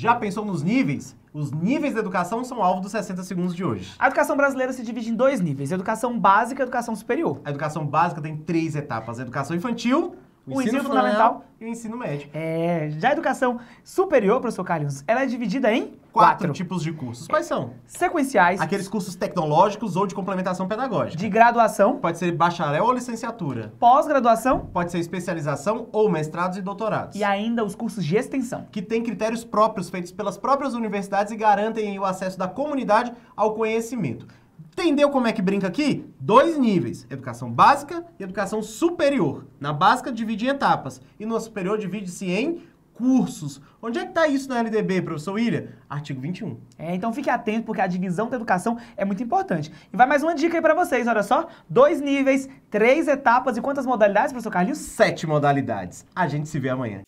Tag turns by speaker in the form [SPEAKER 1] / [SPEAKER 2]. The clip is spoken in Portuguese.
[SPEAKER 1] Já pensou nos níveis? Os níveis da educação são alvo dos 60 segundos de hoje. A educação brasileira se divide em dois níveis: educação básica e educação superior. A educação básica tem três etapas: a educação infantil, o, o ensino, ensino fundamental, fundamental e o ensino médio. É, já a educação superior, professor Carlos, ela é dividida em quatro, quatro. tipos de cursos. Quais são? Sequenciais. Aqueles cursos tecnológicos ou de complementação pedagógica. De graduação. Pode ser bacharel ou licenciatura. Pós-graduação. Pode ser especialização ou mestrados e doutorados. E ainda os cursos de extensão. Que têm critérios próprios feitos pelas próprias universidades e garantem o acesso da comunidade ao conhecimento. Entendeu como é que brinca aqui? Dois níveis, educação básica e educação superior. Na básica divide em etapas e no superior divide-se em cursos. Onde é que está isso na LDB, professor William? Artigo 21. É, então fique atento, porque a divisão da educação é muito importante. E vai mais uma dica aí para vocês, olha só. Dois níveis, três etapas e quantas modalidades, professor Carlinhos? Sete modalidades. A gente se vê amanhã.